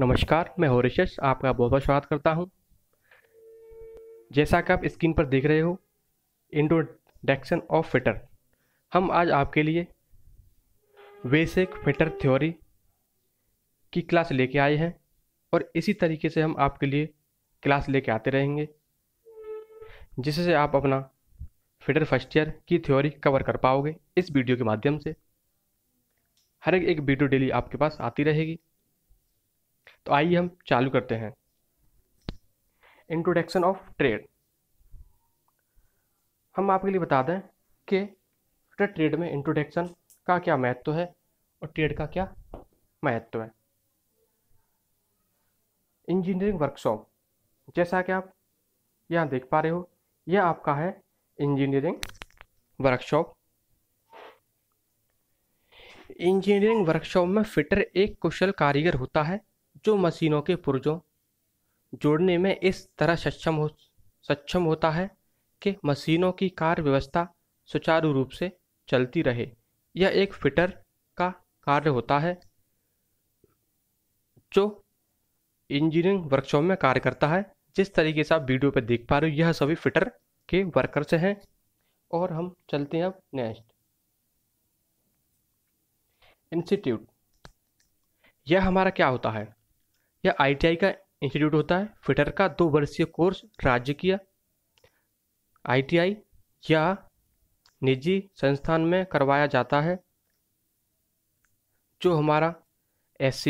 नमस्कार मैं हॉरिशस आपका बहुत बहुत स्वागत करता हूँ जैसा कि आप स्क्रीन पर देख रहे हो इंट्रोडक्शन ऑफ फिटर हम आज आपके लिए बेसिक फिटर थ्योरी की क्लास लेके आए हैं और इसी तरीके से हम आपके लिए क्लास लेके आते रहेंगे जिससे आप अपना फिटर फर्स्ट ईयर की थ्योरी कवर कर पाओगे इस वीडियो के माध्यम से हर एक वीडियो डेली आपके पास आती रहेगी तो आइए हम चालू करते हैं इंट्रोडक्शन ऑफ ट्रेड हम आपके लिए बता दें कि ट्रेड में इंट्रोडक्शन का क्या महत्व है और ट्रेड का क्या महत्व है इंजीनियरिंग वर्कशॉप जैसा कि आप यहाँ देख पा रहे हो यह आपका है इंजीनियरिंग वर्कशॉप इंजीनियरिंग वर्कशॉप में फिटर एक कुशल कारीगर होता है जो मशीनों के पुर्जों जोड़ने में इस तरह सक्षम हो सक्षम होता है कि मशीनों की कार्य व्यवस्था सुचारू रूप से चलती रहे यह एक फिटर का कार्य होता है जो इंजीनियरिंग वर्कशॉप में कार्य करता है जिस तरीके से आप वीडियो पर देख पा रहे हो यह सभी फिटर के वर्कर्स हैं और हम चलते हैं अब नेक्स्ट इंस्टीट्यूट यह हमारा क्या होता है यह आईटीआई का इंस्टीट्यूट होता है फिटर का दो वर्षीय कोर्स राज्य राजकीय आईटीआई या निजी संस्थान में करवाया जाता है जो हमारा एस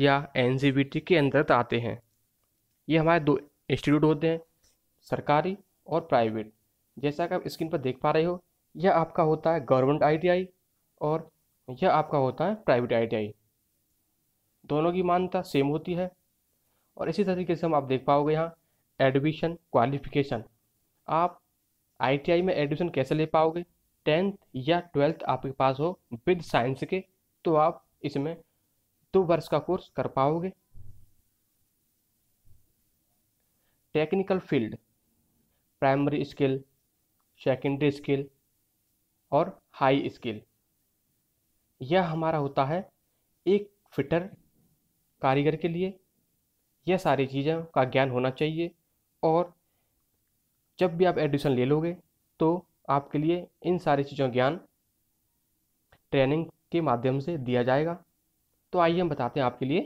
या एन के अंतर्गत आते हैं ये हमारे दो इंस्टीट्यूट होते हैं सरकारी और प्राइवेट जैसा कि आप स्क्रीन पर देख पा रहे हो यह आपका होता है गवर्नमेंट आईटीआई और यह आपका होता है प्राइवेट आईटीआई दोनों की मान्यता सेम होती है और इसी तरीके से हम आप देख पाओगे यहाँ एडमिशन क्वालिफिकेशन आप आईटीआई में एडमिशन कैसे ले पाओगे टेंथ या ट्वेल्थ आपके पास हो विद साइंस के तो आप इसमें दो वर्ष का कोर्स कर पाओगे technical field primary skill secondary skill और हाई स्किल यह हमारा होता है एक फिटर कारीगर के लिए यह सारी चीज़ों का ज्ञान होना चाहिए और जब भी आप एडमिशन ले लोगे तो आपके लिए इन सारी चीज़ों ज्ञान ट्रेनिंग के माध्यम से दिया जाएगा तो आइए हम बताते हैं आपके लिए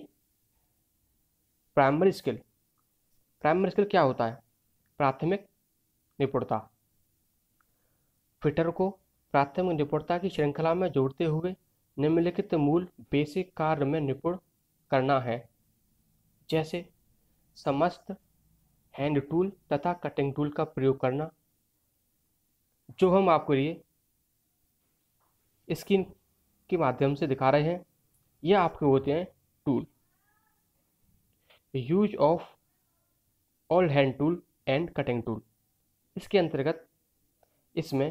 प्राइमरी स्किल प्राइमरी स्किल क्या होता है प्राथमिक निपुणता फिटर को प्राथमिक निपुणता की श्रृंखला में जोड़ते हुए निम्नलिखित मूल बेसिक कार्य में निपुण करना है जैसे समस्त हैंड टूल तथा कटिंग टूल का प्रयोग करना जो हम आपको लिए स्क्रीन के माध्यम से दिखा रहे हैं ये आपके होते हैं tool use of all hand tool and cutting tool इसके अंतर्गत इसमें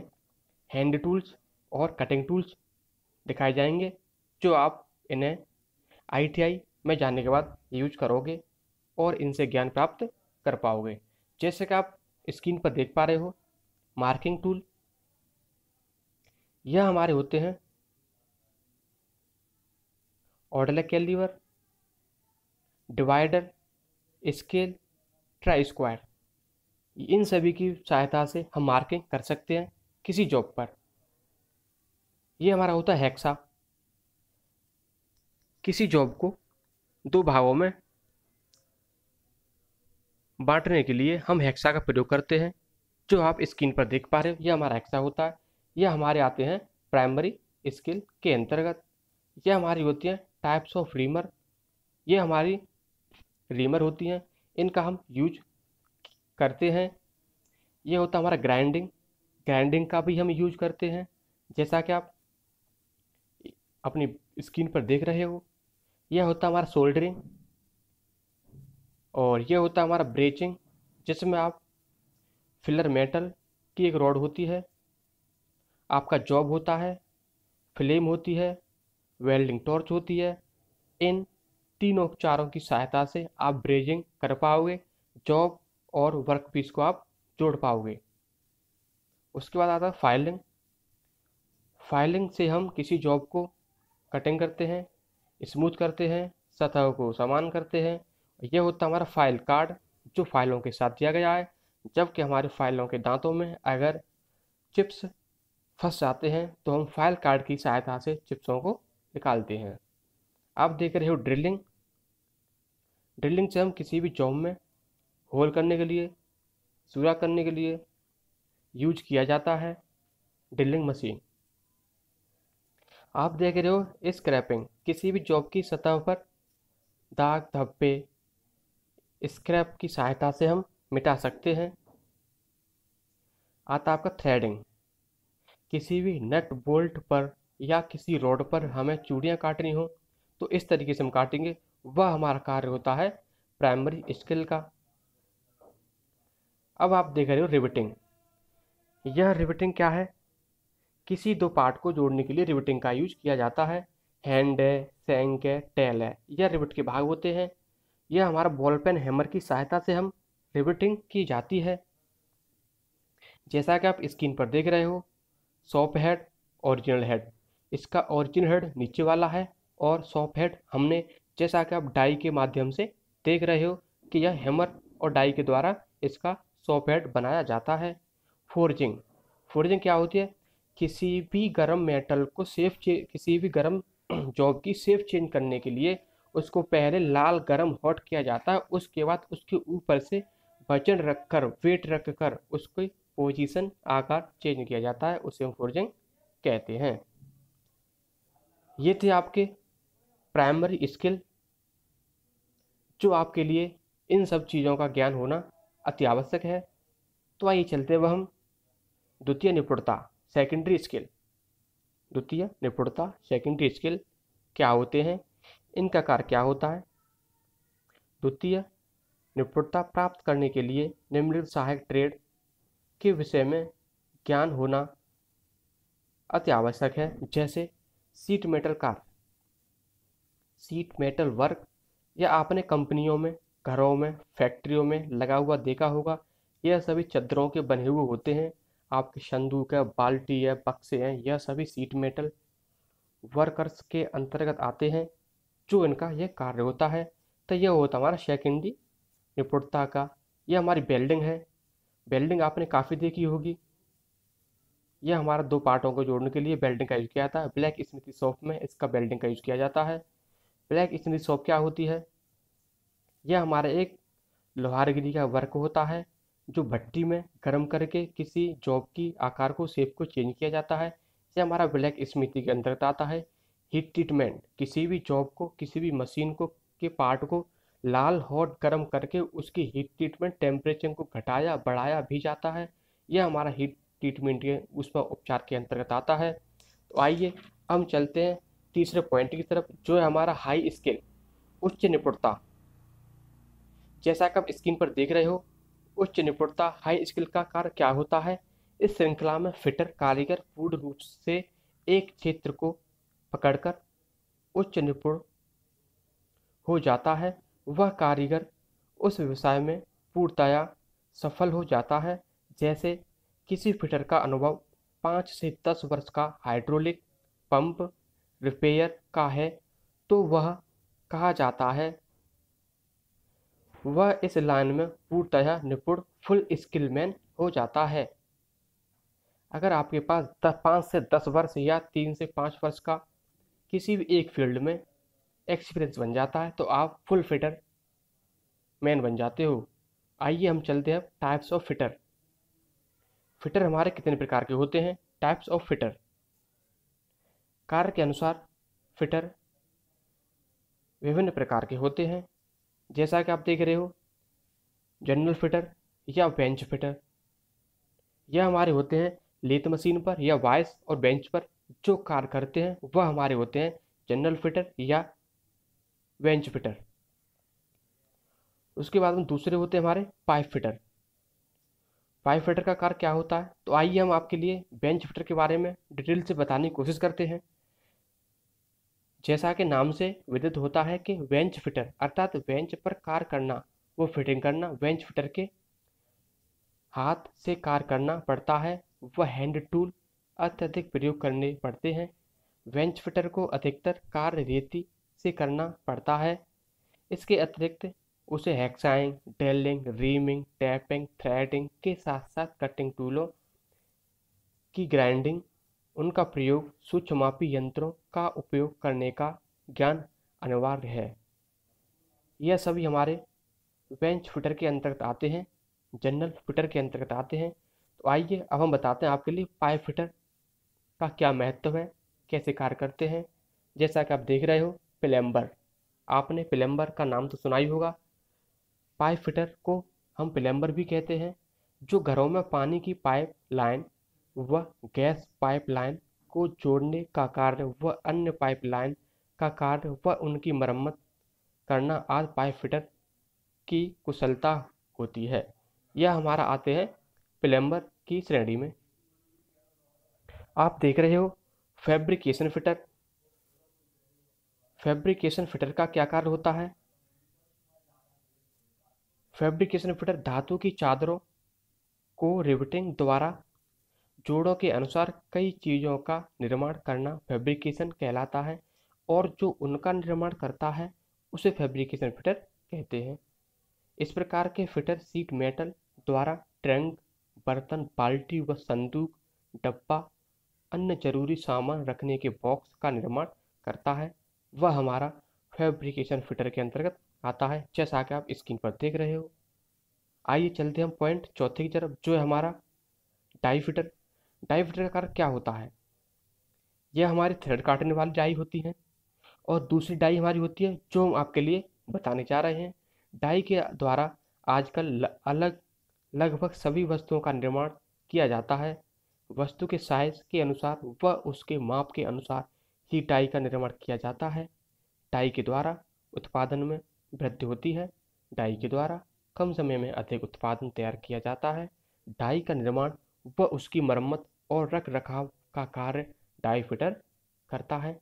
हैंड टूल्स और कटिंग टूल्स दिखाए जाएंगे जो आप इन्हें आईटीआई में जानने के बाद यूज करोगे और इनसे ज्ञान प्राप्त कर पाओगे जैसे कि आप स्क्रीन पर देख पा रहे हो मार्किंग टूल यह हमारे होते हैं order caliper divider scale try square इन सभी की सहायता से हम मार्किंग कर सकते हैं किसी जॉब पर यह हमारा होता है हेक्सा किसी जॉब को दो भागों में बांटने के लिए हम हेक्सा का प्रयोग करते हैं जो आप स्क्रीन पर देख पा रहे हो यह हमारा हेक्सा होता है यह हमारे आते हैं प्राइमरी स्किल के अंतर्गत यह हमारी होती हैं टाइप्स ऑफ रीमर ये हमारी रीमर होती हैं इनका हम यूज करते हैं ये होता हमारा ग्राइंडिंग ग्राइंडिंग का भी हम यूज करते हैं जैसा कि आप अपनी स्क्रीन पर देख रहे हो यह होता हमारा सोल्डरिंग और यह होता हमारा ब्रेचिंग जिसमें आप फिलर मेटल की एक रॉड होती है आपका जॉब होता है फ्लेम होती है वेल्डिंग टॉर्च होती है इन तीनों उपचारों की सहायता से आप ब्रेजिंग कर पाओगे जॉब और वर्क पीस को आप जोड़ पाओगे उसके बाद आता है फाइलिंग फाइलिंग से हम किसी जॉब को कटिंग करते हैं स्मूथ करते हैं सतहों को समान करते हैं यह होता है हमारा फाइल कार्ड जो फाइलों के साथ दिया गया है जबकि हमारे फाइलों के दांतों में अगर चिप्स फंस जाते हैं तो हम फाइल कार्ड की सहायता से चिप्सों को निकालते हैं आप देख रहे हो ड्रिलिंग ड्रिलिंग से हम किसी भी जॉब में होल करने के लिए सूरा करने के लिए यूज किया जाता है ड्रिलिंग मशीन आप देख रहे हो स्क्रैपिंग किसी भी जॉब की सतह पर दाग धब्बे स्क्रैप की सहायता से हम मिटा सकते हैं आता आपका थ्रेडिंग किसी भी नट बोल्ट पर या किसी रोड पर हमें चूड़ियाँ काटनी हो तो इस तरीके से हम काटेंगे वह हमारा कार्य होता है प्राइमरी स्किल का अब आप देख रहे हो रिबिटिंग यह रिबिटिंग क्या है किसी दो पार्ट को जोड़ने के लिए रिवटिंग का यूज किया जाता है हैंड है सैंक है टेल है यह रिवट के भाग होते हैं यह हमारा बॉल पेन हैमर की सहायता से हम रिवटिंग की जाती है जैसा कि आप स्क्रीन पर देख रहे हो सॉप हेड ओरिजिनल हेड इसका ओरिजिनल हेड नीचे वाला है और सॉप हेड हमने जैसा कि आप डाई के माध्यम से देख रहे हो कि यह हैमर और डाई के द्वारा इसका सॉप हेड बनाया जाता है फोर्जिंग फोर्जिंग क्या होती है किसी भी गर्म मेटल को सेफ किसी भी गर्म जॉब की सेफ चेंज करने के लिए उसको पहले लाल गर्म हॉट किया जाता है उसके बाद उसके ऊपर से वजन रखकर वेट रखकर उसकी पोजीशन आकार चेंज किया जाता है उसे हम फोर्जिंग कहते हैं ये थे आपके प्राइमरी स्किल जो आपके लिए इन सब चीज़ों का ज्ञान होना अति आवश्यक है तो आइए चलते वह हम द्वितीय निपुणता सेकेंडरी स्केल द्वितीय निपुणता सेकेंडरी स्किल क्या होते हैं इनका कार्य क्या होता है द्वितीय निपुणता प्राप्त करने के लिए निम्नलिखित सहायक ट्रेड के विषय में ज्ञान होना अति आवश्यक है जैसे sheet metal car sheet metal work या आपने कंपनियों में घरों में फैक्ट्रियों में लगा हुआ देखा होगा यह सभी चद्दरों के बने हुए होते हैं आपके संदूक है बाल्टी है बक्से हैं यह सभी सीट मेटल वर्कर्स के अंतर्गत आते हैं जो इनका यह कार्य होता है तो यह होता हमारा सेकेंडरी निपुणता का यह हमारी बेल्डिंग है बेल्डिंग आपने काफ़ी देखी होगी यह हमारा दो पार्टों को जोड़ने के लिए बेल्डिंग का यूज़ किया जाता है ब्लैक स्मृति सॉफ्ट में इसका बेल्डिंग का यूज़ किया जाता है ब्लैक स्मृति सॉफ्ट क्या होती है यह हमारा एक लोहारगिरी का वर्क होता है जो भट्टी में गर्म करके किसी जॉब की आकार को शेप को चेंज किया जाता है से हमारा ब्लैक स्मृति के अंतर्गत आता है हीट ट्रीटमेंट किसी भी जॉब को किसी भी मशीन को के पार्ट को लाल हॉट गर्म करके उसकी हीट ट्रीटमेंट टेम्परेचर को घटाया बढ़ाया भी जाता है यह हमारा हीट ट्रीटमेंट के उस पर उपचार के अंतर्गत आता है तो आइए हम चलते हैं तीसरे पॉइंट की तरफ जो है हमारा हाई स्किल उच्च निपुणता जैसा कि आप स्क्रीन पर देख रहे हो उच्च निपुणता हाई स्किल का कार्य क्या होता है इस श्रृंखला में फिटर कारीगर पूर्ण रूप से एक क्षेत्र को पकड़कर उच्च निपुण हो जाता है वह कारीगर उस व्यवसाय में पूर्णतया सफल हो जाता है जैसे किसी फिटर का अनुभव पाँच से दस वर्ष का हाइड्रोलिक पंप रिपेयर का है तो वह कहा जाता है वह इस लाइन में पूरी निपुण फुल स्किल मैन हो जाता है अगर आपके पास दस पाँच से दस वर्ष या तीन से पाँच वर्ष का किसी भी एक फील्ड में एक्सपीरियंस बन जाता है तो आप फुल फिटर मैन बन जाते हो आइए हम चलते हैं टाइप्स ऑफ फिटर फिटर हमारे कितने प्रकार के होते हैं टाइप्स ऑफ फिटर कार्य के अनुसार फिटर विभिन्न प्रकार के होते हैं जैसा कि आप देख रहे हो जनरल फिटर या बेंच फिटर यह हमारे होते हैं लेत मशीन पर या वाइस और बेंच पर जो कार्य करते हैं वह हमारे होते हैं जनरल फिटर या बेंच फिटर उसके बाद में दूसरे होते हैं हमारे पाइप फिटर पाइप फिटर का कार्य क्या होता है तो आइए हम आपके लिए बेंच फिटर के बारे में डिटेल से बताने की कोशिश करते हैं जैसा कि नाम से विदित होता है कि वेंच फिटर अर्थात वेंच पर कार करना वो फिटिंग करना वेंच फिटर के हाथ से कार करना पड़ता है वह हैंड टूल अत्यधिक प्रयोग करने पड़ते हैं वेंच फिटर को अधिकतर कार रेती से करना पड़ता है इसके अतिरिक्त उसे hacksawing drilling reaming tapping threading के साथ साथ कटिंग टूलों की ग्राइंडिंग उनका प्रयोग सूक्ष्मापी यंत्रों का उपयोग करने का ज्ञान अनिवार्य है यह सभी हमारे वेंच फिटर के अंतर्गत आते हैं जनरल फिटर के अंतर्गत आते हैं तो आइए अब हम बताते हैं आपके लिए पाइप फिटर का क्या महत्व है कैसे कार्य करते हैं जैसा कि आप देख रहे हो प्लम्बर आपने प्लम्बर का नाम तो सुना ही होगा पाइप फिटर को हम प्लम्बर भी कहते हैं जो घरों में पानी की पाइप लाइन व गैस पाइपलाइन को जोड़ने का कार्य व अन्य पाइपलाइन का कार्य व उनकी मरम्मत करना आदि पाइप फिटर की कुशलता होती है यह हमारा आते हैं प्लम्बर की श्रेणी में आप देख रहे हो फैब्रिकेशन फिटर फैब्रिकेशन फिटर का क्या कार्य होता है फैब्रिकेशन फिटर धातु की चादरों को रिविटिंग द्वारा जोड़ों के अनुसार कई चीज़ों का निर्माण करना फैब्रिकेशन कहलाता है और जो उनका निर्माण करता है उसे फैब्रिकेशन फिटर कहते हैं इस प्रकार के फिटर सीट मेटल द्वारा ट्रंक बर्तन बाल्टी व संदूक डब्बा अन्य जरूरी सामान रखने के बॉक्स का निर्माण करता है वह हमारा फैब्रिकेशन फिटर के अंतर्गत आता है जैसा कि आप स्क्रीन पर देख रहे हो आइए चलते हम पॉइंट चौथे की तरफ जो है हमारा डाई फिटर फिटर का कार्य क्या होता है यह हमारी थ्रेड काटने वाली डाई होती है और दूसरी डाई हमारी होती है जो हम आपके लिए बताने जा रहे हैं डाई के द्वारा आजकल अलग लगभग सभी वस्तुओं का निर्माण किया जाता है वस्तु के साइज के अनुसार व उसके माप के अनुसार ही डाई का निर्माण किया जाता है डाई के द्वारा उत्पादन में वृद्धि होती है डाई के द्वारा कम समय में अधिक उत्पादन तैयार किया जाता है डाई का निर्माण व उसकी मरम्मत और रख रखाव का कार्य डाई फिटर करता है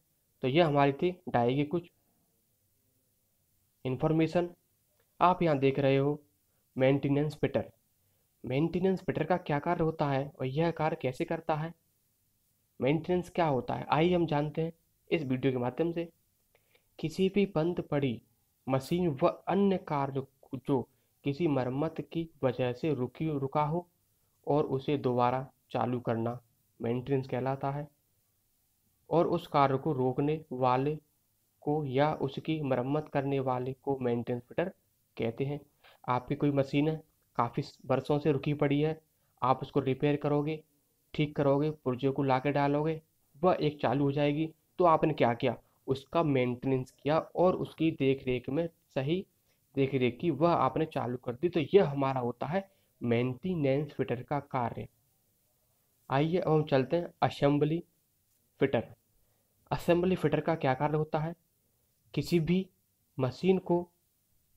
तो यह हमारी थी डाई की कुछ इन्फॉर्मेशन आप यहाँ देख रहे हो मेंटेनेंस फिटर मेंटेनेंस फिटर का क्या कार्य होता है और यह कार्य कैसे करता है मेंटेनेंस क्या होता है आइए हम जानते हैं इस वीडियो के माध्यम से किसी भी बंद पड़ी मशीन व अन्य कार्य जो किसी मरम्मत की वजह से रुकी रुका हो और उसे दोबारा चालू करना मेंटेनेंस कहलाता है और उस कार्य को रोकने वाले को या उसकी मरम्मत करने वाले को मेंटेनेंस फिटर कहते हैं आपकी कोई मशीन है काफ़ी बरसों से रुकी पड़ी है आप उसको रिपेयर करोगे ठीक करोगे पुर्जे को ला डालोगे वह एक चालू हो जाएगी तो आपने क्या किया उसका मेंटेनेंस किया और उसकी देख रेख में सही देख रेख की वह आपने चालू कर दी तो यह हमारा होता है मेंटेनेंस फिटर का कार्य आइए अब हम चलते हैं असेंबली फिटर असेंबली फिटर का क्या कार्य होता है किसी भी मशीन को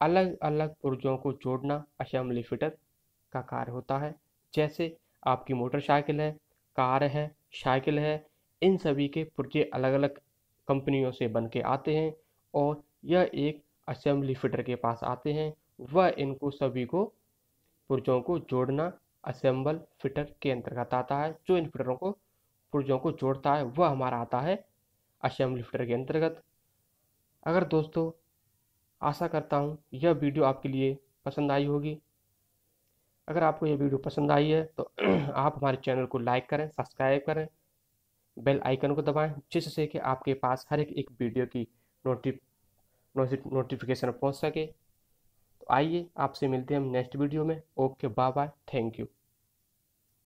अलग अलग पुर्जों को जोड़ना असेंबली फिटर का कार्य होता है जैसे आपकी मोटरसाइकिल है कार है साइकिल है इन सभी के पुर्जे अलग अलग कंपनियों से बन के आते हैं और यह एक असेंबली फिटर के पास आते हैं वह इनको सभी को पुर्जों को जोड़ना असेंबल फिटर के अंतर्गत आता है जो इन फिटरों को पुर्जों को जोड़ता है वह हमारा आता है असेंबली फिटर के अंतर्गत अगर दोस्तों आशा करता हूँ यह वीडियो आपके लिए पसंद आई होगी अगर आपको यह वीडियो पसंद आई है तो आप हमारे चैनल को लाइक करें सब्सक्राइब करें बेल आइकन को दबाएं जिससे कि आपके पास हर एक एक वीडियो की नोटिफ नोटिफिकेशन पहुंच सके तो आइए आपसे मिलते हैं हम नेक्स्ट वीडियो में okay bye bye thank you